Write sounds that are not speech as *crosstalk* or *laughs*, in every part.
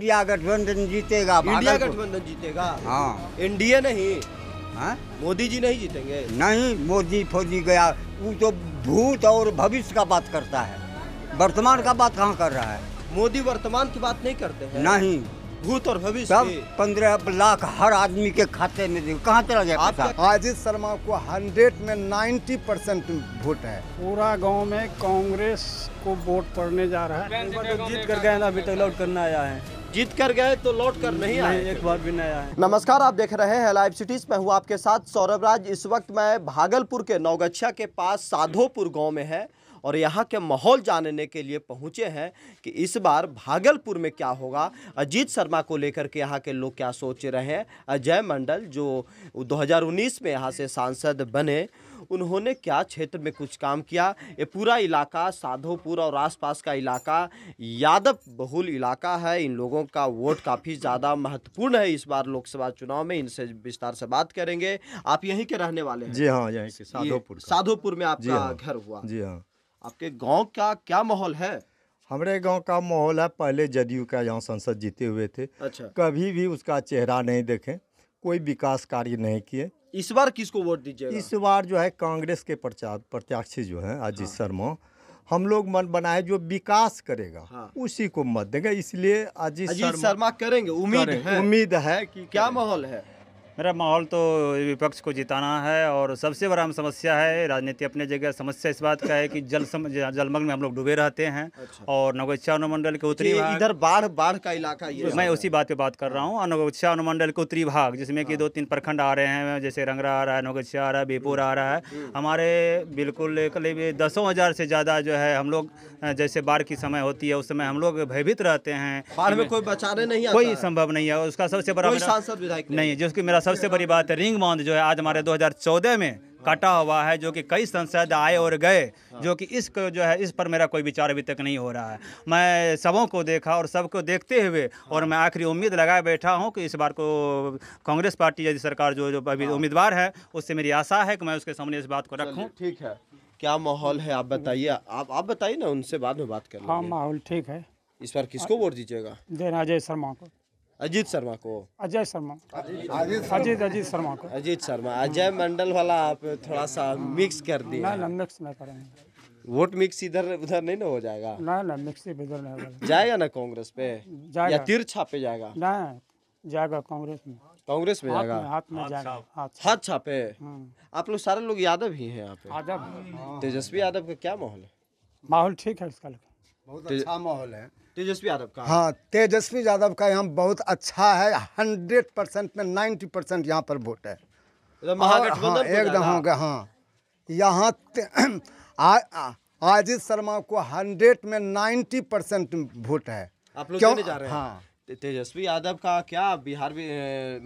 India गठबंधन जीतेगा India गठबंधन जीतेगा हाँ इंडिया नहीं हाँ मोदी जी नहीं जीतेंगे नहीं मोदी फौजी गया वो तो भूत और भविष्य का बात करता है वर्तमान का बात कहाँ कर रहा है मोदी वर्तमान की बात नहीं करते हैं नहीं भूत और भविष्य पंद्रह लाख हर आदमी के खाते में कहाँ चला जाए अजित शर्मा को हंड्रेड में नाइन्टी परसेंट वोट है पूरा गांव में कांग्रेस को वोट पड़ने जा रहा है तो जीत कर गए अभी तक लौट करना आया है जीत कर गए तो लौट कर नहीं आए एक बार भी नहीं आए नमस्कार आप देख रहे हैं लाइव सिटीज में हूँ आपके साथ सौरभ राज इस वक्त मैं भागलपुर के नौगछिया के पास साधोपुर गाँव में है और यहाँ के माहौल जानने के लिए पहुँचे हैं कि इस बार भागलपुर में क्या होगा अजीत शर्मा को लेकर के यहाँ के लोग क्या सोच रहे हैं अजय मंडल जो 2019 में यहाँ से सांसद बने उन्होंने क्या क्षेत्र में कुछ काम किया ये पूरा इलाका साधोपुर और आसपास का इलाका यादव बहुल इलाका है इन लोगों का वोट काफ़ी ज़्यादा महत्वपूर्ण है इस बार लोकसभा चुनाव में इनसे विस्तार से बात करेंगे आप यहीं के रहने वाले हैं जी हाँ यहीं साधोपुर साधोपुर में आपका हाँ। घर हुआ जी हाँ आपके गांव का क्या माहौल है हमारे गांव का माहौल है पहले जदयू का यहाँ संसद जीते हुए थे अच्छा कभी भी उसका चेहरा नहीं देखें कोई विकास कार्य नहीं किए इस बार किसको वोट दीजिए इस बार जो है कांग्रेस के प्रत्याशी जो है अजीत हाँ। शर्मा हम लोग मन बनाए जो विकास करेगा हाँ। उसी को मत देंगे इसलिए अजीत शर्मा करेंगे उम्मीद है उम्मीद है कि क्या माहौल है मेरा माहौल तो विपक्ष को जिताना है और सबसे बड़ा हम समस्या है राजनीति अपने जगह समस्या इस बात का है कि जल सम, जलमग्न में हम लोग डूबे रहते हैं अच्छा। और नगोच्छा अनुमंडल के उत्तरी भाग इधर बाढ़ बाढ़ का इलाका ये मैं उसी बात पे बात कर रहा हूँ और नगोच्छा अनुमंडल के उत्तरी भाग जिसमें कि हाँ। दो तीन प्रखंड आ रहे हैं जैसे रंगरा आ रहा है नगोच्छा आ रहा है बीपुर आ रहा है हम्म। हमारे बिल्कुल करीब दसों हज़ार से ज़्यादा जो है हम लोग जैसे बाढ़ की समय होती है उस समय हम लोग भयभीत रहते हैं बाढ़ में कोई बचाने नहीं कोई संभव नहीं है उसका सबसे बड़ा सांसद विधायक नहीं जिसकी मेरा सबसे बड़ी बात है रिंग बांध जो है आज हमारे 2014 में कटा हुआ है जो कि कई संसद आए और गए जो कि इस जो है इस पर मेरा कोई विचार अभी तक नहीं हो रहा है मैं सबों को देखा और सबको देखते हुए और मैं आखिरी उम्मीद लगाए बैठा हूं कि इस बार को कांग्रेस पार्टी यदि सरकार जो जो अभी हाँ। उम्मीदवार है उससे मेरी आशा है कि मैं उसके सामने इस बात को रखूँ ठीक है क्या माहौल है आप बताइए आप आप बताइए ना उनसे बाद में बात करें हाँ माहौल ठीक है इस बार किसको वोट दीजिएगा जय शर्मा को अजीत शर्मा को अजय शर्मा अजीत अजीत शर्मा को अजीत शर्मा अजय मंडल वाला आप थोड़ा सा मिक्स कर दिए ना वोट मिक्स इधर उधर नहीं ना हो जाएगा ना ना मिक्स इधर नहीं होगा जाएगा ना कांग्रेस पे या तिरछा पे जाएगा ना जाएगा कांग्रेस में कांग्रेस में जाएगा हाथ में जाएगा हाथ छापे हम्म। आप लोग सारे लोग यादव ही हैं यहाँ पे यादव तेजस्वी यादव का क्या माहौल है माहौल ठीक है इसका बहुत अच्छा माहौल है तेजस्वी यादव का हाँ तेजस्वी यादव का यहाँ बहुत अच्छा है हंड्रेड परसेंट में नाइन्टी परसेंट यहाँ पर वोट है मतलब हाँ एकदम हो गया हाँ यहाँ *clears throat* आजित शर्मा को हंड्रेड में नाइन्टी परसेंट वोट है आप लोग क्यों जा रहे हैं हाँ तेजस्वी यादव का क्या बिहार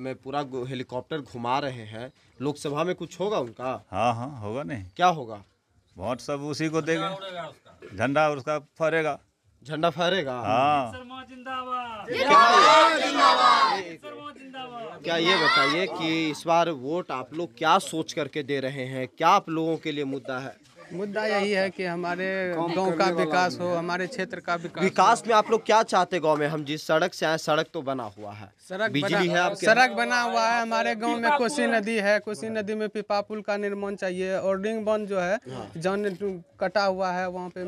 में पूरा हेलीकॉप्टर घुमा रहे हैं लोकसभा में कुछ होगा उनका हाँ हाँ होगा नहीं क्या होगा वोट सब उसी को देगा झंडा उसका फहरेगा झंडा फहरेगा हाँ क्या ये बताइए कि इस बार वोट आप लोग क्या सोच करके दे रहे हैं क्या आप लोगों के लिए मुद्दा है मुद्दा यही है कि हमारे गांव का विकास हो हमारे क्षेत्र का विकास विकास में आप लोग क्या चाहते गांव में हम जिस सड़क से आए सड़क तो बना हुआ है सड़क बिजली है आपके सड़क बना हुआ है हमारे गांव में कोसी नदी है कोसी नदी में पिपा पुल का निर्माण चाहिए और रिंग बन जो है हाँ। जान कटा हुआ है वहाँ पे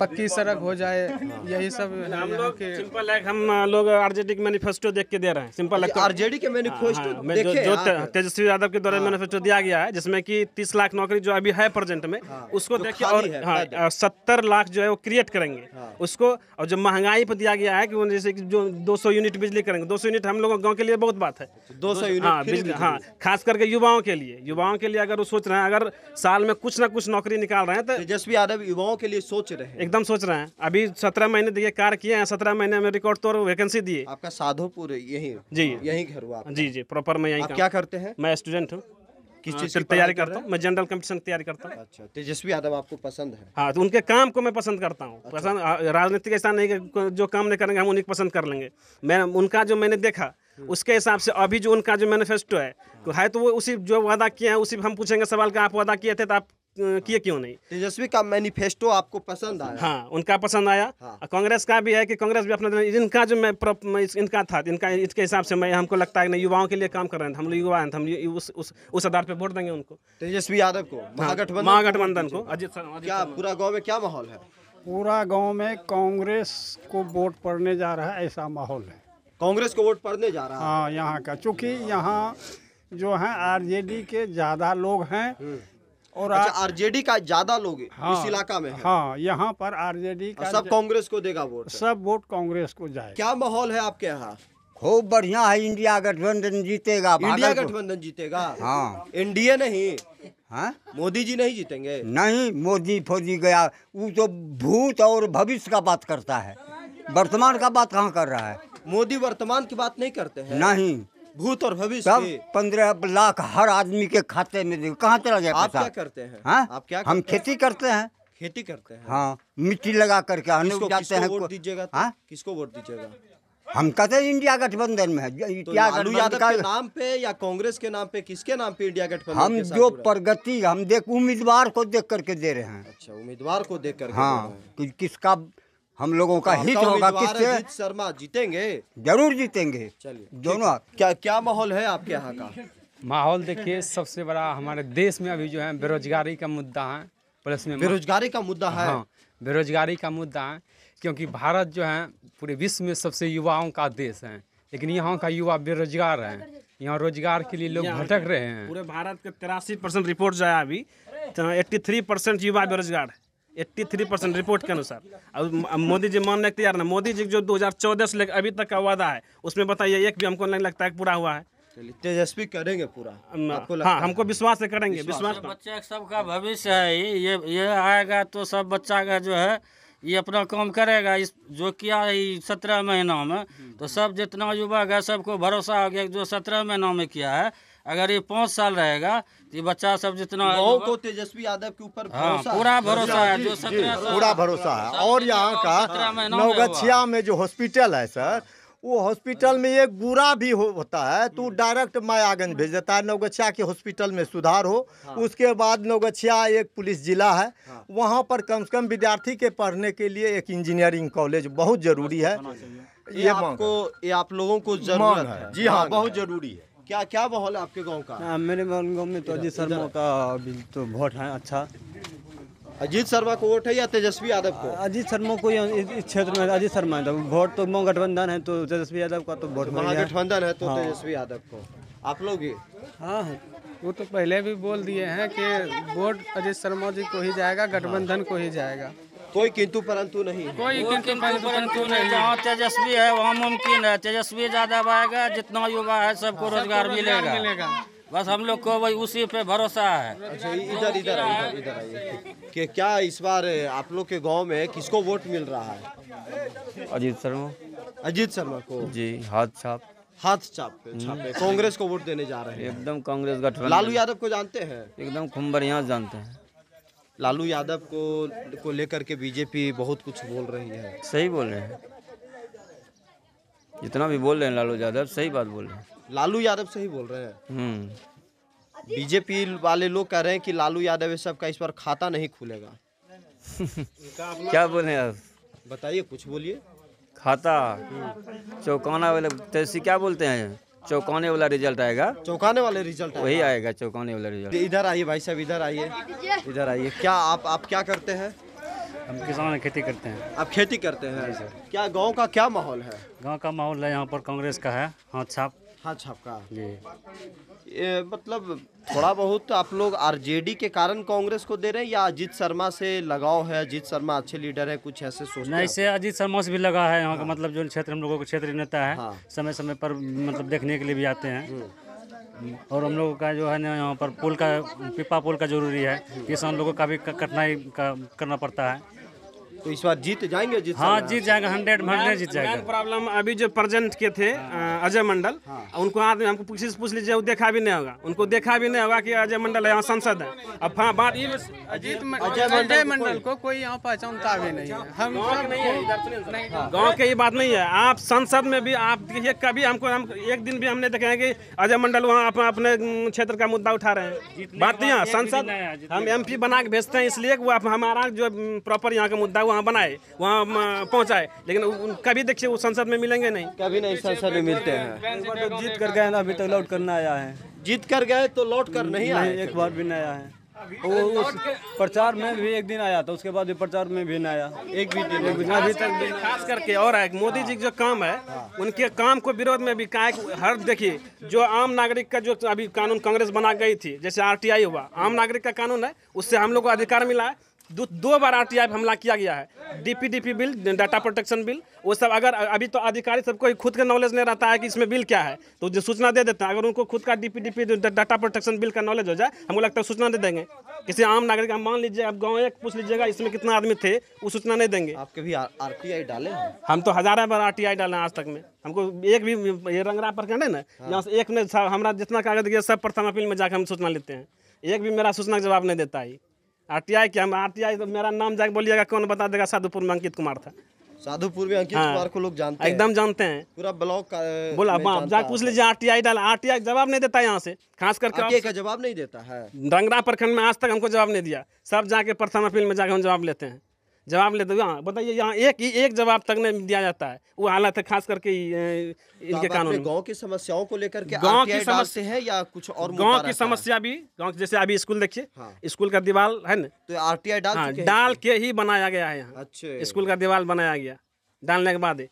पक्की सड़क हो जाए *laughs* यही सब हम लोग सिंपल है हम लोग आरजेडी के मैनिफेस्टो देख के दे रहे हैं सिंपल आरजेडी के मैनिफेस्टो जो तेजस्वी यादव के द्वारा मैनिफेस्टो हाँ। दिया गया है जिसमें कि तीस लाख नौकरी जो अभी है प्रेजेंट में हाँ, उसको देख के और हाँ, सत्तर लाख जो है वो क्रिएट करेंगे उसको और जो महंगाई पर दिया गया है कि जैसे कि जो दो यूनिट बिजली करेंगे दो यूनिट हम लोगों गाँव के लिए बहुत बात है दो यूनिट बिजली हाँ खास करके युवाओं के लिए युवाओं के लिए अगर वो सोच रहे हैं अगर साल में कुछ ना कुछ नौकरी निकाल रहे हैं तो तेजस्वी यादव युवाओं के लिए सोच रहे हैं एकदम सोच रहे हैं अभी सत्रह महीने देखिए कार्य किए हैं सत्रह महीने में रिकॉर्ड तोड़ वैकेंसी दिए आपका साधोपुर यही जी यही घर हुआ जी जी प्रॉपर में यही क्या करते हैं मैं स्टूडेंट हूँ किस चीज हाँ, की तैयारी करता हूँ मैं जनरल कंपटीशन की तैयारी करता हूँ अच्छा तेजस्वी यादव आपको पसंद है हाँ तो उनके काम को मैं पसंद करता हूँ अच्छा। पसंद राजनीतिक ऐसा नहीं कि जो काम नहीं करेंगे हम उन्हीं पसंद कर लेंगे मैं उनका जो मैंने देखा हम्म। उसके हिसाब से अभी जो उनका जो मैनिफेस्टो है हाँ। तो है तो वो उसी जो वादा किए हैं उसी हम पूछेंगे सवाल का आप वादा किए थे तो आप किए क्यों नहीं तेजस्वी का मैनिफेस्टो आपको पसंद आया हाँ उनका पसंद आया हाँ। कांग्रेस का भी है कि कांग्रेस भी अपना इनका जो मैं प्रप, इनका था इनका इसके हिसाब से मैं हमको लगता है युवाओं के लिए काम कर रहे थे हम लोग युवा तो हम उस आधार पर वोट देंगे उनको तेजस्वी यादव को हाँ, महागठबंधन को अजीत क्या पूरा गाँव में क्या माहौल है पूरा गाँव में कांग्रेस को वोट पड़ने जा रहा है ऐसा माहौल है कांग्रेस को वोट पड़ने जा रहा है हाँ यहाँ का चूँकि यहाँ जो है आरजेडी के ज़्यादा लोग हैं हम्म। और अच्छा, आरजेडी का ज्यादा लोग हाँ, इस इलाका में है। हाँ यहाँ पर आरजेडी का सब कांग्रेस को देगा वोट सब वोट कांग्रेस को जाए क्या माहौल है आपके यहाँ खूब बढ़िया है इंडिया गठबंधन जीतेगा इंडिया गठबंधन जीतेगा हाँ एनडीए नहीं हाँ मोदी जी नहीं जीतेंगे नहीं मोदी फौजी गया वो तो भूत और भविष्य का बात करता है वर्तमान का बात कहाँ कर रहा है मोदी वर्तमान की बात नहीं करते हैं नहीं भूत और भविष्य पंद्रह लाख हर आदमी के खाते में देखो कहाँ चला जाए आप क्या करते हैं हा? आप क्या हम खेती है? करते हैं खेती करते हैं हाँ मिट्टी लगा करके हम लोग जाते हैं वोट दीजिएगा हाँ? किसको वोट दीजिएगा हम कहते हैं इंडिया गठबंधन में है तो लालू यादव के नाम पे या कांग्रेस के नाम पे किसके नाम पे इंडिया गठबंधन हम जो प्रगति हम देख उम्मीदवार को देख करके दे रहे हैं अच्छा उम्मीदवार को देख करके हाँ कि किसका हम लोगों का हित होगा किससे शर्मा जीतेंगे जरूर जीतेंगे चलिए दोनों क्या क्या माहौल है आपके यहाँ का माहौल देखिए सबसे बड़ा हमारे देश में अभी जो है बेरोजगारी का मुद्दा है प्लस में बेरोजगारी का मुद्दा है हाँ, बेरोजगारी का मुद्दा है क्योंकि भारत जो है पूरे विश्व में सबसे युवाओं का देश है लेकिन यहाँ का युवा बेरोजगार है यहाँ रोजगार के लिए लोग भटक रहे हैं पूरे भारत के तिरासी परसेंट रिपोर्ट जाए अभी तो एट्टी थ्री परसेंट युवा बेरोजगार है एट्टी थ्री परसेंट रिपोर्ट के अनुसार अब मोदी जी मानने के तैयार ना मोदी जी जो 2014 से लेकर अभी तक का वादा है उसमें बताइए एक भी हमको नहीं लगता है पूरा हुआ है तेजस्वी करेंगे पूरा हाँ हमको विश्वास करेंगे विश्वास बच्चे सबका भविष्य है ये ये आएगा तो सब बच्चा का जो है ये अपना काम करेगा इस जो किया है सत्रह महीना में तो सब जितना युवक है सबको भरोसा हो गया जो सत्रह महीना में किया है अगर ये पाँच साल रहेगा तो ये बच्चा सब जितना को तेजस्वी यादव के ऊपर हाँ, पूरा भरोसा है जो सत्रह पूरा भरोसा है और यहाँ का नवगछिया में जो हॉस्पिटल है सर वो हॉस्पिटल में एक बुरा भी हो, होता है तो हम्म। डायरेक्ट मायागंज भेज देता है नवगछिया के हॉस्पिटल में सुधार हो हाँ। उसके बाद नवगछिया एक पुलिस जिला है हाँ। वहाँ पर कम से कम विद्यार्थी के पढ़ने के लिए एक इंजीनियरिंग कॉलेज बहुत जरूरी है तो ये आपको ये आप लोगों को जरूरत है जी हाँ बहुत जरूरी है क्या क्या माहौल है आपके गांव का हाँ, मेरे गांव में तो अजीत शर्मा का तो वोट है अच्छा अजीत शर्मा को वोट है या तेजस्वी यादव को हाँ, अजीत शर्मा को इस क्षेत्र में अजीत शर्मा यादव तो वोट तो महागठबंधन है तो तेजस्वी यादव का तो अच्छा, वोट महागठबंधन है तो हाँ। तेजस्वी यादव को आप लोग ही हाँ वो तो पहले भी बोल दिए हैं कि वोट अजीत शर्मा जी को ही जाएगा गठबंधन को ही जाएगा कोई किंतु परंतु नहीं कोई किंतु परंतु नहीं जहाँ तेजस्वी है वहाँ मुमकिन है तेजस्वी ज्यादा आएगा जितना युवा है सबको हाँ, रोजगार मिलेगा बस हम लोग को वही उसी पे भरोसा है अच्छा इधर इधर इधर कि क्या इस बार आप लोग के गांव में किसको वोट मिल रहा है अजीत शर्मा अजीत शर्मा को जी हाथ छाप हाथ छाप हम्म। कांग्रेस को वोट देने जा रहे हैं एकदम कांग्रेस गठबंधन लालू यादव को जानते हैं एकदम खुम बढ़िया जानते हैं लालू यादव को को लेकर के बीजेपी बहुत कुछ बोल रही है सही बोल रहे हैं जितना भी बोल रहे हैं लालू यादव सही बात बोल रहे हैं लालू यादव सही बोल रहे हैं बीजेपी हम्म। वाले लोग कह रहे हैं कि लालू यादव सबका इस पर खाता नहीं खुलेगा *laughs* क्या बोले आप बताइए कुछ बोलिए खाता चौकाना वाले तैसी क्या बोलते हैं चौकाने वाला रिजल्ट आएगा चौकाने वाले रिजल्ट वही आएगा चौकाने वाला रिजल्ट इधर आइए भाई साहब इधर आइए इधर आइए क्या आप आप क्या करते हैं हम किसान खेती करते हैं आप खेती करते हैं क्या गांव का क्या माहौल है गांव का माहौल है यहाँ पर कांग्रेस का है हाथ छाप हाथ छाप का जी ए, मतलब थोड़ा बहुत आप लोग आरजेडी के कारण कांग्रेस को दे रहे हैं या अजीत शर्मा से लगाव है अजीत शर्मा अच्छे लीडर है कुछ ऐसे सोच नहीं से अजीत शर्मा से भी लगा है यहाँ का हाँ। मतलब जो क्षेत्र हम लोगों का क्षेत्र नेता है हाँ। समय समय पर मतलब देखने के लिए भी आते हैं हम्म। और हम लोगों का जो है ना यहाँ पर पुल का पिपा पुल का जरूरी है किसान लोगों का भी कठिनाई का करना पड़ता है तो इस बार जीत जाएंगे जीत हाँ जीत जाएगा हंड्रेड हंड्रेड जीत जाएगा प्रॉब्लम अभी जो प्रेजेंट के थे अजय मंडल हाँ। उनको हाथ में हमको पूछ पूछ लीजिए वो देखा भी नहीं होगा उनको देखा भी नहीं होगा कि अजय मंडल यहाँ सांसद है अब हाँ बात ये अजीत अजय मंडल को कोई यहाँ पहचानता भी नहीं है हम गाँव तो के ये बात नहीं है आप संसद में भी आप देखिए कभी हमको हम एक दिन भी हमने देखे हैं कि अजय मंडल वहाँ अपना अपने क्षेत्र का मुद्दा उठा रहे हैं बात नहीं हाँ, संसद हम एम बना के भेजते हैं इसलिए वो हमारा जो प्रॉपर यहाँ का मुद्दा वहाँ बनाए वहाँ पहुँचाए लेकिन कभी देखिए वो संसद में मिलेंगे नहीं कभी नहीं संसद में मिलते हैं तो जीत कर गए ना अभी तक लौट कर आया है जीत कर गए तो लौट कर नहीं आए एक बार भी नहीं आया है वो उस प्रचार में भी एक दिन आया था उसके बाद भी प्रचार में भी नहीं आया एक भी दिन अभी तक, खास करके और है मोदी जी जो काम है उनके काम को विरोध में भी कहा हर देखिए जो आम नागरिक का जो अभी कानून कांग्रेस बना गई थी जैसे आरटीआई हुआ आम नागरिक का कानून है उससे हम लोग को अधिकार मिला है दो दो बार आरटीआई टी हमला किया गया है DPDP bill data protection bill वो सब अगर अभी तो अधिकारी सबको खुद का नॉलेज नहीं रहता है कि इसमें बिल क्या है तो जो सूचना दे देते हैं अगर उनको खुद का डीपीडीपी डाटा प्रोटेक्शन बिल का नॉलेज हो जाए हमको लगता है सूचना दे देंगे किसी आम नागरिक मान लीजिए आप गाँव एक पूछ लीजिएगा इसमें कितना आदमी थे वो सूचना नहीं देंगे आप कभी आर टी डाले हम तो हजारों बार आर टी डाले आज तक में हमको एक भी ये रंगरा पर है ना हाँ। यहाँ से एक में हमारा जितना कागज गया सब प्रथम अपील में जाकर हम सूचना लेते हैं एक भी मेरा सूचना का जवाब नहीं देता है आर टी आई क्या आर टी आई तो मेरा नाम जाके बोलिएगा कौन बता देगा साधुपुर में अंकित कुमार था साधुपुर में अंकित हाँ, कुमार को लोग जानते हैं एकदम जानते हैं पूरा ब्लॉक बोला आप हाँ, जाके पूछ लीजिए आर टी आई डाल आर टी आई जवाब नहीं देता यहाँ से खास करके का जवाब नहीं देता है डंगरा प्रखंड में आज तक हमको जवाब नहीं दिया सब जाके प्रथम अपील में जाके हम जवाब लेते हैं जवाब लेते हाँ बताइए यहाँ एक ही एक जवाब तक नहीं दिया जाता है वो हालत है खास करके इनके कानून गांव की समस्याओं को लेकर के गांव की समस्या है या कुछ और गांव की समस्या भी गांव जैसे अभी स्कूल देखिए हाँ। स्कूल का दीवार है ना तो आई डाल हाँ, डाल के ही बनाया गया है यहाँ अच्छा स्कूल का दीवार बनाया गया डालने के बाद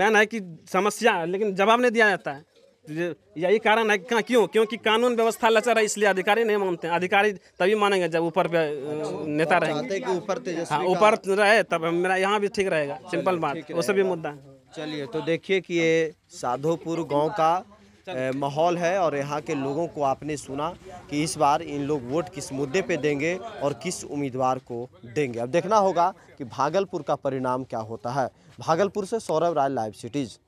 मैन है कि समस्या लेकिन जवाब नहीं दिया जाता है यही कारण है कहाँ क्यों क्योंकि कानून व्यवस्था लचर है इसलिए अधिकारी नहीं मानते हैं अधिकारी तभी मानेंगे जब ऊपर पे नेता रहेंगे ऊपर हाँ ऊपर रहे तब मेरा यहाँ भी ठीक रहेगा सिंपल बात वो सभी मुद्दा है चलिए तो देखिए कि ये साधोपुर गाँव का माहौल है और यहाँ के लोगों को आपने सुना कि इस बार इन लोग वोट किस मुद्दे पे देंगे और किस उम्मीदवार को देंगे अब देखना होगा कि भागलपुर का परिणाम क्या होता है भागलपुर से सौरभ राय लाइव सिटीज़